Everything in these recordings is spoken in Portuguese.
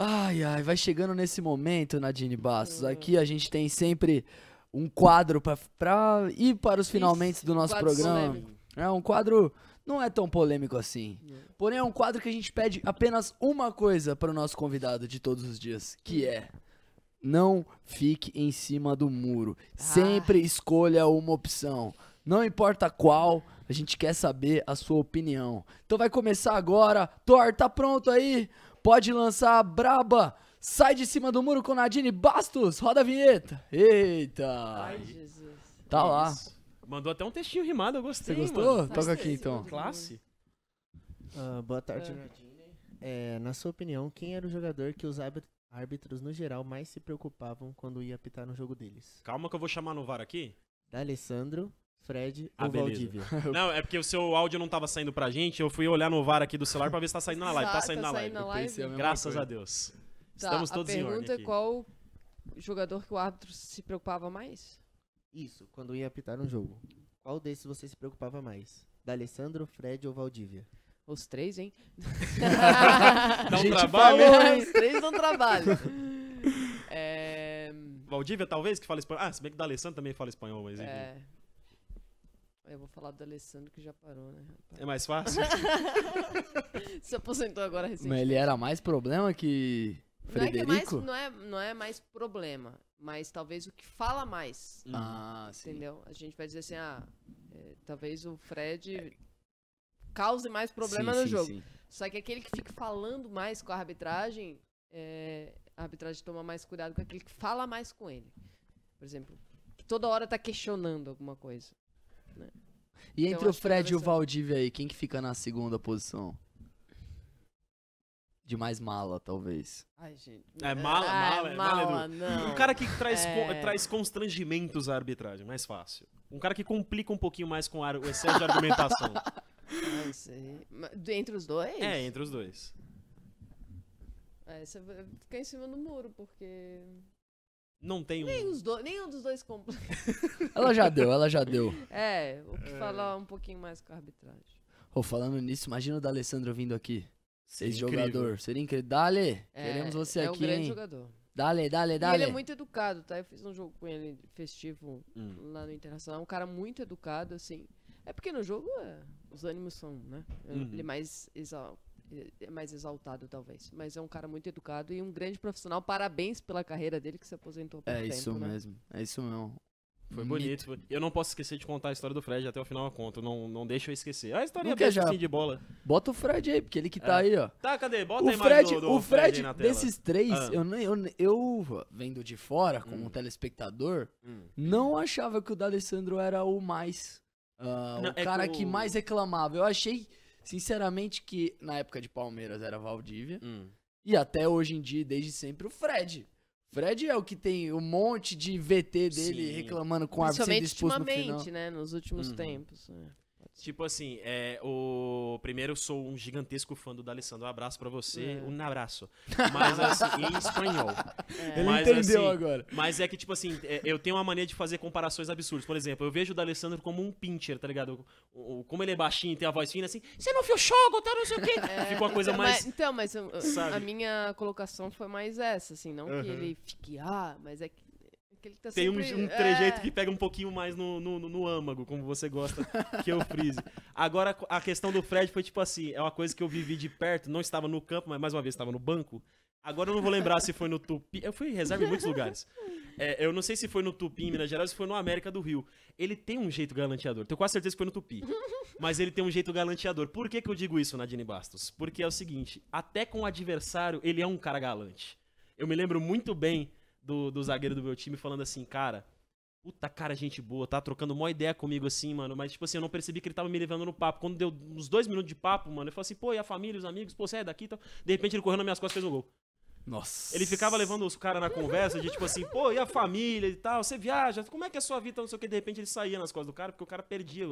Ai, ai, vai chegando nesse momento, Nadine Bastos. Aqui a gente tem sempre um quadro para ir para os finalmente do nosso programa. Polêmico. É um quadro não é tão polêmico assim. Porém é um quadro que a gente pede apenas uma coisa para o nosso convidado de todos os dias, que hum. é não fique em cima do muro. Ah. Sempre escolha uma opção. Não importa qual, a gente quer saber a sua opinião. Então vai começar agora. Thor, tá pronto aí? pode lançar a braba. Sai de cima do muro com Nadine Bastos. Roda a vinheta. Eita. Ai, Jesus. Tá que lá. Isso. Mandou até um textinho rimado, eu gostei. Você gostou? Mano. Toca aqui então. Classe. Uh, boa tarde, ah, Nadine. É, na sua opinião, quem era o jogador que os árbitros, no geral, mais se preocupavam quando ia apitar no jogo deles? Calma que eu vou chamar no VAR aqui. D'Alessandro, Fred ah, ou beleza. Valdívia. Não, é porque o seu áudio não tava saindo pra gente, eu fui olhar no VAR aqui do celular pra ver se tá saindo na live. Tá, tá saindo, tá na, saindo live. na live. Graças coisa. a Deus. Tá, Estamos todos em ordem. A pergunta é qual jogador que o árbitro se preocupava mais? Isso, quando ia apitar um jogo. Qual desses você se preocupava mais? D'Alessandro, Fred ou Valdívia? Os três, hein? dá um trabalho. os três dão trabalho. é... Valdívia, talvez, que fala espanhol. Ah, se bem que D'Alessandro também fala espanhol, mas... É... Eu vou falar do Alessandro que já parou, né? É mais fácil? Se aposentou agora recentemente. Mas ele era mais problema que Frederico? Não é, que é mais, não, é, não é mais problema, mas talvez o que fala mais. Uhum. Ah, entendeu? Sim. A gente vai dizer assim, ah, é, talvez o Fred cause mais problema sim, no sim, jogo. Só que aquele que fica falando mais com a arbitragem, é, a arbitragem toma mais cuidado com aquele que fala mais com ele. Por exemplo, toda hora tá questionando alguma coisa né? E então, entre o Fred e o Valdívia aí, quem que fica na segunda posição? de mais mala, talvez. Ai, gente. É mala, ah, mala, é mala, mala não. Um cara que traz, é... co traz constrangimentos à arbitragem, mais fácil. Um cara que complica um pouquinho mais com o excesso de argumentação. Não sei. Entre os dois? É, entre os dois. É, você vai ficar em cima do muro, porque não tem nem um. Os do... Nenhum dos dois completo. ela já deu, ela já deu. É, o que é. falar um pouquinho mais com a arbitragem. Oh, falando nisso, imagina o da Alessandro vindo aqui. Seis jogador. Seria incrível. Dale, é, queremos você é aqui. É um grande hein? jogador. Dale, dale, dale. E ele é muito educado, tá? Eu fiz um jogo com ele festivo hum. lá no Internacional. É um cara muito educado, assim. É porque no jogo é, os ânimos são, né? Uhum. Ele é mais exalto é, é mais exaltado, talvez. Mas é um cara muito educado e um grande profissional. Parabéns pela carreira dele que se aposentou por é tempo, isso né? mesmo, é isso mesmo. Foi bonito. Eu não posso esquecer de contar a história do Fred, até o final eu conto. Não, não deixa eu esquecer. A história é já... Assim de bola. Bota o Fred aí, porque ele que tá é. aí, ó. Tá, cadê? Bota o a Fred, do, do O Fred, Fred desses três, ah. eu, eu, eu, vendo de fora, como hum. telespectador, hum. não achava que o D'Alessandro era o mais. Uh, não, o é cara que, o... que mais reclamava. Eu achei Sinceramente, que na época de Palmeiras era Valdívia. Hum. E até hoje em dia, desde sempre, o Fred. Fred é o que tem um monte de VT dele Sim. reclamando com a Vicente expulso no final. né? Nos últimos uhum. tempos. É. Tipo assim, é, o primeiro eu sou um gigantesco fã do D'Alessandro. Um abraço para você, é. um abraço. Mas assim, em espanhol. É. Ele mas, entendeu assim, agora. Mas é que tipo assim, é, eu tenho uma mania de fazer comparações absurdas. Por exemplo, eu vejo o D'Alessandro como um pincher, tá ligado? O, o, como ele é baixinho, tem a voz fina assim, você não viu o jogo, tá não sei o quê. É. Fica uma coisa mais Então, mas eu, a minha colocação foi mais essa, assim, não uhum. que ele fique ah, mas é que que tá Tem sempre... um, um trejeito é... que pega um pouquinho mais no, no, no, no âmago, como você gosta que eu frise. Agora, a questão do Fred foi tipo assim: é uma coisa que eu vivi de perto, não estava no campo, mas mais uma vez estava no banco. Agora eu não vou lembrar se foi no Tupi. Eu fui reserva em muitos lugares. É, eu não sei se foi no Tupi em Minas Gerais ou se foi no América do Rio. Ele tem um jeito galanteador. Tenho quase certeza que foi no Tupi. Mas ele tem um jeito galanteador. Por que, que eu digo isso, Nadine Bastos? Porque é o seguinte: até com o adversário, ele é um cara galante. Eu me lembro muito bem do, do zagueiro do meu time falando assim, cara, Puta cara, gente boa, tá trocando uma ideia comigo assim, mano. Mas, tipo assim, eu não percebi que ele tava me levando no papo. Quando deu uns dois minutos de papo, mano, ele falou assim, pô, e a família, os amigos, pô, você é daqui e então... tal. De repente ele correu nas minhas costas e fez um gol. Nossa. Ele ficava levando os caras na conversa de tipo assim, pô, e a família e tal, você viaja, como é que é a sua vida, não sei o que. De repente ele saía nas costas do cara, porque o cara perdia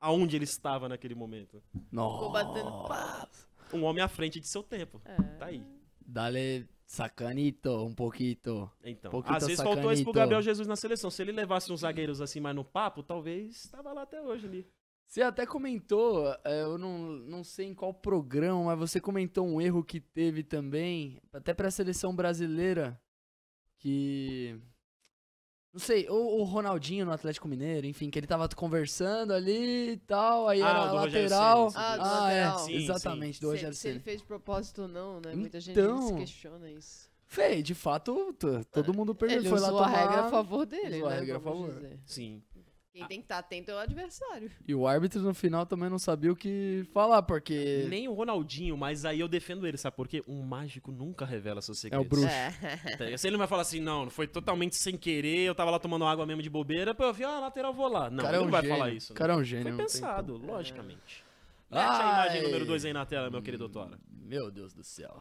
aonde ele estava naquele momento. Nossa. Um homem à frente de seu tempo. É. Tá aí. Dale Sacanito, um pouquito. Então, pouquito às vezes sacanito. faltou isso pro Gabriel Jesus na seleção. Se ele levasse uns zagueiros assim mais no papo, talvez tava lá até hoje ali. Você até comentou, é, eu não, não sei em qual programa, mas você comentou um erro que teve também, até pra seleção brasileira, que não sei, o Ronaldinho no Atlético Mineiro, enfim, que ele tava conversando ali e tal, aí ah, era do lateral. ah, do ah, é, sim, exatamente, sim. do Rogério se, se ele fez de propósito ou não, né? Muita então, gente se questiona isso. Fê, de fato, todo mundo perdeu. Ele foi lá tomar... a regra a favor dele, né? a regra a favor. Dizer. Sim. Quem ah. tem que estar tá atento é o adversário. E o árbitro no final também não sabia o que falar, porque. Nem o Ronaldinho, mas aí eu defendo ele, sabe por quê? Um mágico nunca revela seus segredos. É o bruxo. É. Tá Se ele não vai falar assim, não, foi totalmente sem querer, eu tava lá tomando água mesmo de bobeira, pô, eu vi, ah, lateral vou lá. Não, cara ele é um não vai falar isso. Né? Cara é um gênio. Foi pensado, é. logicamente. É. a imagem número 2 aí na tela, meu querido Tora. Meu Deus do céu.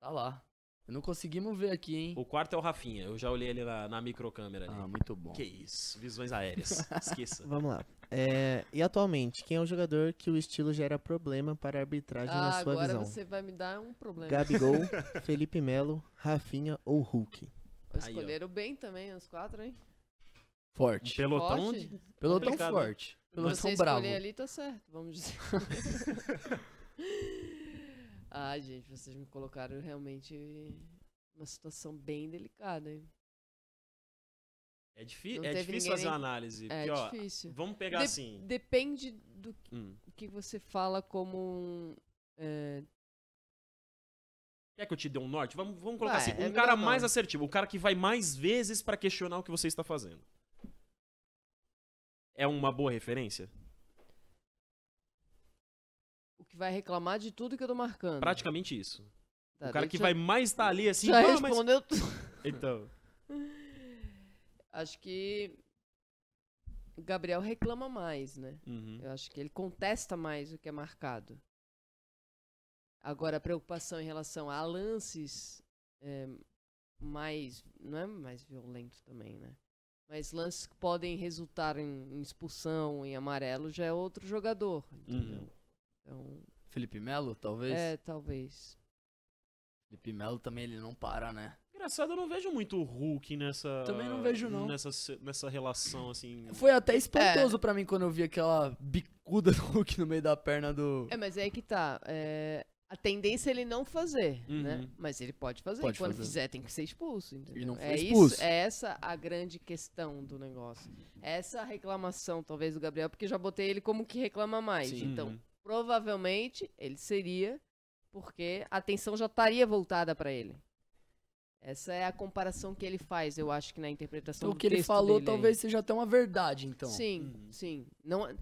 Tá lá. Não conseguimos ver aqui, hein? O quarto é o Rafinha. Eu já olhei ele na, na microcâmera. Ah, muito bom. Que isso. Visões aéreas. Esqueça. Vamos lá. É, e atualmente, quem é o jogador que o estilo gera problema para a arbitragem ah, na sua agora visão? Agora você vai me dar um problema. Gabigol, Felipe Melo, Rafinha ou Hulk? Escolheram Aí, bem também, os quatro, hein? Forte. pelotão, forte? De... pelotão forte. Pelotão você bravo. ali, tá certo, vamos dizer. Ah, gente, vocês me colocaram realmente uma situação bem delicada, hein? É, é difícil, é difícil fazer uma análise. É porque, ó, difícil. Vamos pegar de assim. Depende do que, hum. que você fala como É... Quer que eu te dê um norte? Vamos, vamos colocar assim: é um é cara mais assertivo, um cara que vai mais vezes para questionar o que você está fazendo. É uma boa referência? vai reclamar de tudo que eu tô marcando. Praticamente isso. Tá, o cara que já... vai mais estar tá ali assim. Já respondeu mas... tudo. então. Acho que o Gabriel reclama mais, né? Uhum. Eu acho que ele contesta mais o que é marcado. Agora, a preocupação em relação a lances é, mais. Não é mais violento também, né? Mas lances que podem resultar em, em expulsão, em amarelo, já é outro jogador. Entendeu? Uhum. Então, Felipe Melo, talvez? é, talvez. Felipe Melo também ele não para, né? Engraçado, eu não vejo muito o Hulk nessa. Também não vejo, não. Nessa, nessa relação, assim. Foi até espantoso é. pra mim quando eu vi aquela bicuda do Hulk no meio da perna do. É, mas é aí que tá. é, a tendência é ele não fazer, né? Uhum. né? Mas ele pode fazer. Pode e quando fazer. fizer, tem que ser expulso. Entendeu? não foi é expulso. Isso, é essa a grande questão do negócio. Essa a reclamação, talvez, do Gabriel, porque eu já botei ele como que reclama mais. Sim. Então, uhum. Provavelmente ele seria, porque a atenção já estaria voltada para ele. Essa é a comparação que ele faz, eu acho que na interpretação então, do que ele falou talvez aí. seja até uma verdade, então. Sim, uhum. sim. Não é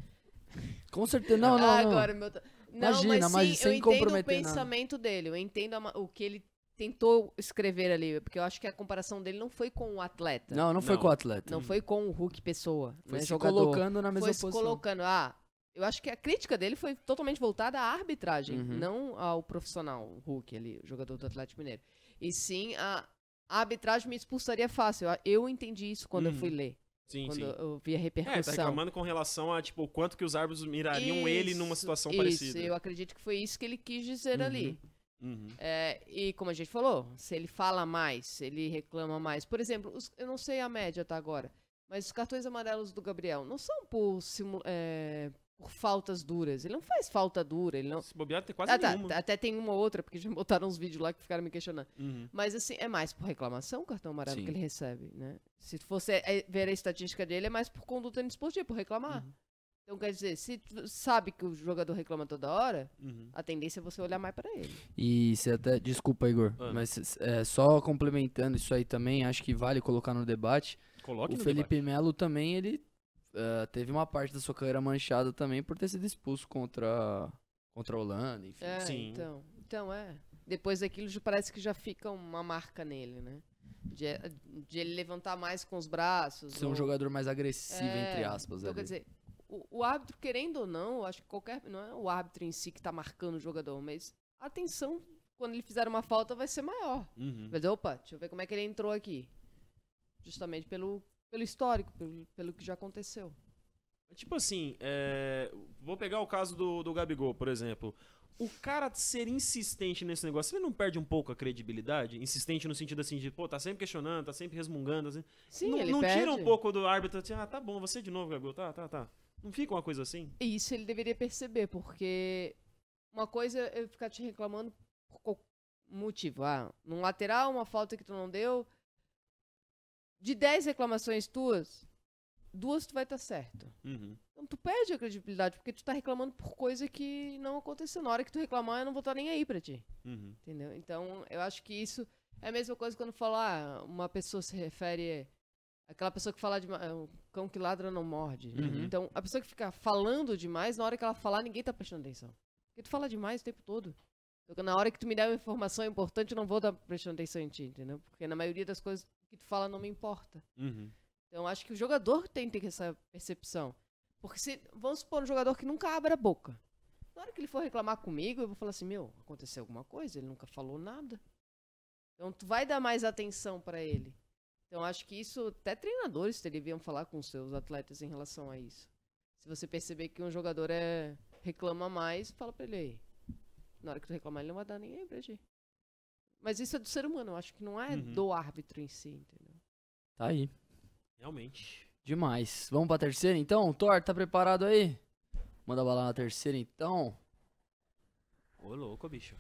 Com certeza, não, ah, não. não. Agora meu não, Imagina, mas, sim, mas sem eu entendo o pensamento nada. dele, eu entendo a, o que ele tentou escrever ali, porque eu acho que a comparação dele não foi com o atleta. Não, não, não. foi com o atleta. Não hum. foi com o Hulk pessoa, foi né, se jogador. colocando na mesma foi posição. Foi colocando, ah, eu acho que a crítica dele foi totalmente voltada à arbitragem, uhum. não ao profissional, o Hulk ali, o jogador do Atlético Mineiro. E sim, a, a arbitragem me expulsaria fácil. Eu entendi isso quando eu uhum. fui ler. Sim, quando sim. eu vi a repercussão. É, tá reclamando com relação a, tipo, o quanto que os árbitros mirariam isso, ele numa situação isso, parecida. Isso, eu acredito que foi isso que ele quis dizer uhum. ali. Uhum. É, e como a gente falou, se ele fala mais, se ele reclama mais. Por exemplo, os, eu não sei a média tá agora, mas os cartões amarelos do Gabriel não são por, simu, é, por faltas duras. Ele não faz falta dura, ele não. Se bobear, tem quase ah, tá, nenhuma. Tá, até tem uma outra, porque já botaram uns vídeos lá que ficaram me questionando. Uhum. Mas assim, é mais por reclamação o cartão amarelo Sim. que ele recebe, né? Se você é, ver a estatística dele, é mais por conduta esportiva, por reclamar. Uhum. Então, quer dizer, se sabe que o jogador reclama toda hora, uhum. a tendência é você olhar mais para ele. E você até. Desculpa, Igor, ah. mas é, só complementando isso aí também, acho que vale colocar no debate. Coloque o Felipe debate. Melo também, ele ah, teve uma parte da sua carreira manchada também por ter sido expulso contra, contra a Holanda, enfim. É, Sim. Então, então, é. Depois daquilo parece que já fica uma marca nele, né? De, eh, de ele levantar mais com os braços. Ser ou... um jogador mais agressivo, é, entre aspas. Então, ali. quer dizer, o, o, árbitro, querendo ou não, acho que qualquer. Não é o árbitro em si que tá marcando o jogador, mas a atenção, quando ele fizer uma falta, vai ser maior. Uhum. Mas, opa, deixa eu ver como é que ele entrou aqui. Justamente pelo pelo histórico, pelo, pelo que já aconteceu. É tipo assim, é, vou pegar o caso do, do Gabigol, por exemplo. O cara ser insistente nesse negócio, ele não perde um pouco a credibilidade? Insistente no sentido assim de, pô, tá sempre questionando, tá sempre resmungando. Assim. Sim, não, ele não perde. tira um pouco do árbitro, assim, ah, tá bom, você de novo, Gabigol, tá, tá, tá. Não fica uma coisa assim? Isso ele deveria perceber, porque uma coisa é ficar te reclamando por motivo. Ah, num lateral, uma falta que tu não deu, de 10 reclamações tuas, duas tu vai estar tá certo. Uhum. Então tu perde a credibilidade, porque tu tá reclamando por coisa que não aconteceu. Na hora que tu reclamar, eu não vou estar tá nem aí pra ti. Uhum. Entendeu? Então, eu acho que isso é a mesma coisa quando falar, ah, uma pessoa se refere. Aquela pessoa que fala demais. O é cão que ladra não morde. Uhum. Então, a pessoa que fica falando demais, na hora que ela falar, ninguém tá prestando atenção. Porque tu fala demais o tempo todo. Então, na hora que tu me der uma informação importante, eu não vou estar tá prestando atenção em ti, entendeu? Porque na maioria das coisas que tu fala não me importa. Uhum. Então acho que o jogador tem que ter essa percepção. Porque se, vamos supor, um jogador que nunca abre a boca. Na hora que ele for reclamar comigo, eu vou falar assim: meu, aconteceu alguma coisa, ele nunca falou nada. Então tu vai dar mais atenção para ele. Então acho que isso, até treinadores deveriam falar com seus atletas em relação a isso. Se você perceber que um jogador é reclama mais, fala pra ele aí. Na hora que tu reclamar, ele não vai dar ninguém pra ti. Mas isso é do ser humano, eu acho que não é uhum. do árbitro em si, entendeu? Tá aí. Realmente. Demais. Vamos pra terceira então? Thor, tá preparado aí? Manda bala na terceira então. Ô louco, bicho.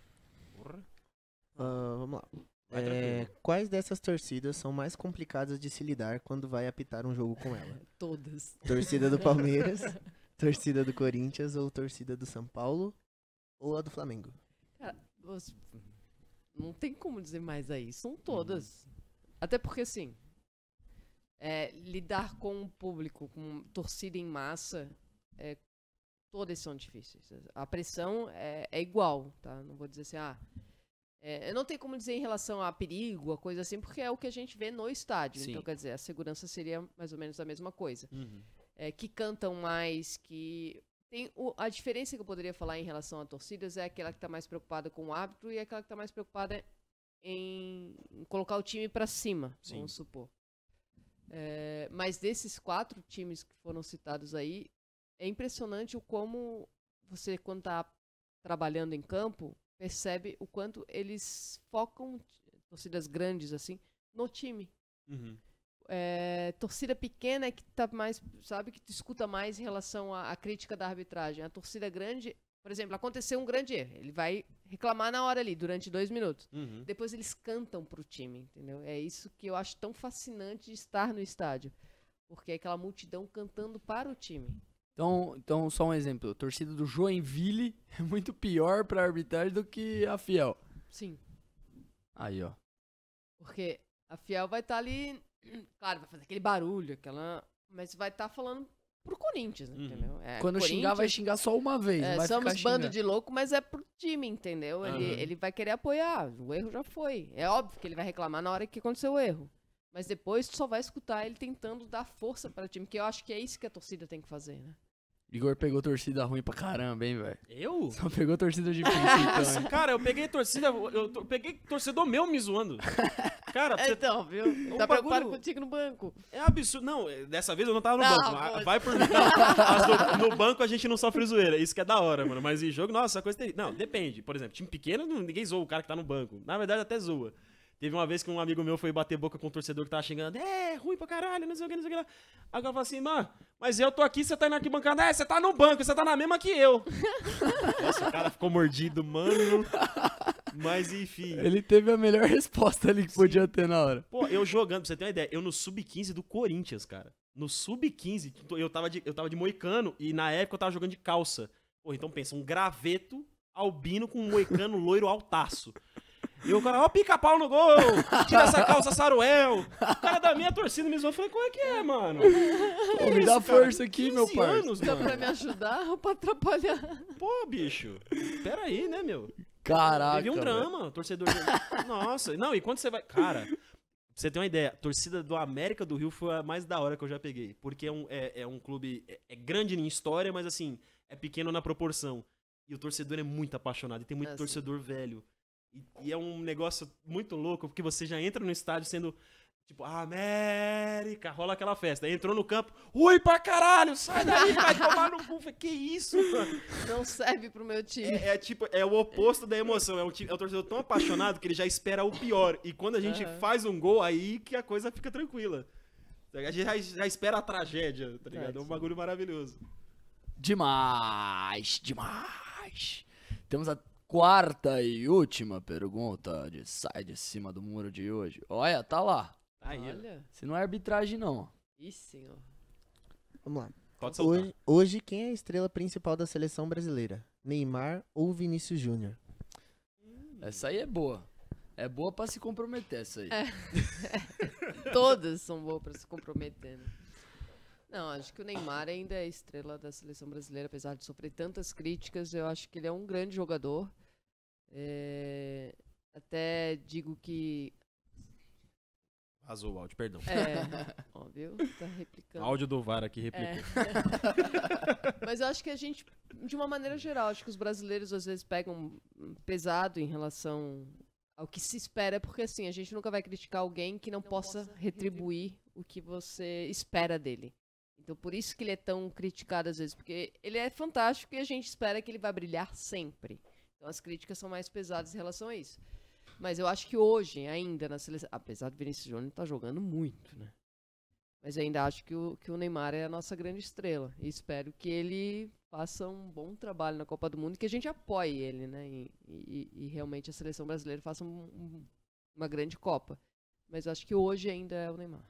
Uh, vamos lá. É, quais dessas torcidas são mais complicadas de se lidar quando vai apitar um jogo com ela? Todas. Torcida do Palmeiras, torcida do Corinthians ou torcida do São Paulo ou a do Flamengo? Cara, não tem como dizer mais aí. É são uhum. todas. Uhum. Até porque, assim, é, lidar com o público, com torcida em massa, é, todas são difíceis. A pressão é, é, igual, tá? Não vou dizer assim, ah. É, não tem como dizer em relação a perigo, a coisa assim, porque é o que a gente vê no estádio. Então, Sim. Então, quer dizer, a segurança seria mais ou menos a mesma coisa. Uhum. É, que cantam mais, que tem o, a diferença que eu poderia falar em relação a torcidas é aquela que está mais preocupada com o árbitro e aquela que está mais preocupada em colocar o time para cima, Sim. vamos supor. É, mas desses quatro times que foram citados aí, é impressionante o como você, quando está trabalhando em campo, percebe o quanto eles focam torcidas grandes assim no time. Uhum é, torcida pequena é que tá mais, sabe, que escuta mais em relação à, à, crítica da arbitragem. A torcida grande, por exemplo, aconteceu um grande erro. Ele vai reclamar na hora ali, durante dois minutos. Uhum. Depois eles cantam pro time, entendeu? É isso que eu acho tão fascinante de estar no estádio. Porque é aquela multidão cantando para o time. Então, então só um exemplo. A torcida do Joinville é muito pior pra arbitragem do que a Fiel. Sim. Aí, ó. Porque a Fiel vai estar tá ali Claro, vai fazer aquele barulho, aquela. Mas vai estar tá falando pro Corinthians, uhum. entendeu? É, Quando xingar, vai xingar só uma vez. É, somos bando de louco, mas é pro time, entendeu? Ele, uhum. ele vai querer apoiar. O erro já foi. É óbvio que ele vai reclamar na hora que aconteceu o erro. Mas depois tu só vai escutar ele tentando dar força para o time, que eu acho que é isso que a torcida tem que fazer, né? Igor pegou torcida ruim pra caramba, hein, velho? Eu? Só pegou torcida de então, Cara, eu peguei torcida. Eu, eu peguei torcedor meu me zoando. Cara, você... então, viu? tá bagulho... preocupado contigo no banco. É absurdo. Não, é, dessa vez eu não tava no não, banco. Ah, vai por mim. no, no, banco a gente não sofre zoeira. Isso que é da hora, mano. Mas em jogo, nossa, a coisa tem. Não, depende. Por exemplo, time pequeno, ninguém zoa o cara que tá no banco. Na verdade, até zoa. Teve uma vez que um amigo meu foi bater boca com um torcedor que tava chegando, é, ruim pra caralho, não sei o que, não sei o que lá. Agora eu falo assim, mano, mas eu tô aqui, você tá na arquibancada, é, você tá no banco, você tá na mesma que eu. Nossa, o cara ficou mordido, mano. Mas enfim. Ele teve a melhor resposta ali que Sim. podia ter na hora. Pô, eu jogando, pra você ter uma ideia, eu no sub-15 do Corinthians, cara. No sub-15, eu, tava de, eu tava de moicano e na época eu tava jogando de calça. Pô, então pensa, um graveto albino com um moicano loiro altaço. E o cara, ó, pica-pau no gol! Tira essa calça, Saruel! O cara da minha torcida me zoou. Eu falei, como é que é, mano? me dá força aqui, meu pai. anos, Dá pra me ajudar ou pra atrapalhar? Pô, bicho. Pera aí, né, meu? Caraca. Teve um drama, velho. torcedor. De... Nossa. Não, e quando você vai. Cara, você tem uma ideia, a torcida do América do Rio foi a mais da hora que eu já peguei. Porque é um, é, é um clube. É, é, grande em história, mas assim, é pequeno na proporção. E o torcedor é muito apaixonado. E tem muito é, torcedor velho. E, e, é um negócio muito louco, porque você já entra no estádio sendo. Tipo, América, rola aquela festa. Aí entrou no campo, ui pra caralho, sai daí, vai tomar no cu. Que isso, mano? Não serve pro meu time. É, é, tipo, é o oposto da emoção. É um, é um torcedor tão apaixonado que ele já espera o pior. E quando a gente uhum. faz um gol, aí que a coisa fica tranquila. A gente já, já espera a tragédia, tá ligado? É um bagulho maravilhoso. Demais, demais. Temos a quarta e última pergunta de Sai de Cima do Muro de hoje. Olha, tá lá. Tá aí, Olha. Se não é arbitragem, não. Isso, senhor. Vamos lá. Pode o Hoje, hoje, quem é a estrela principal da seleção brasileira? Neymar ou Vinícius Júnior? Hum. Essa aí é boa. É boa pra se comprometer, essa aí. É. Todas são boas pra se comprometer, né? Não, acho que o Neymar ainda é estrela da seleção brasileira, apesar de sofrer tantas críticas. Eu acho que ele é um grande jogador. É, até digo que. azul o áudio, perdão. É, Tá replicando. Áudio do VAR aqui replicou. É. Mas eu acho que a gente, de uma maneira geral, acho que os brasileiros às vezes pegam pesado em relação ao que se espera, porque assim, a gente nunca vai criticar alguém que não, não possa, possa retribuir, retribuir o que você espera dele. Então, por isso que ele é tão criticado às vezes, porque ele é fantástico e a gente espera que ele vai brilhar sempre. Então as críticas são mais pesadas em relação a isso. Mas eu acho que hoje, ainda na seleção. Apesar do Vinícius Júnior estar tá jogando muito, né? Mas ainda acho que o, que o Neymar é a nossa grande estrela. E espero que ele faça um bom trabalho na Copa do Mundo e que a gente apoie ele, né? E, e, e realmente a seleção brasileira faça um, um, uma grande Copa. Mas eu acho que hoje ainda é o Neymar.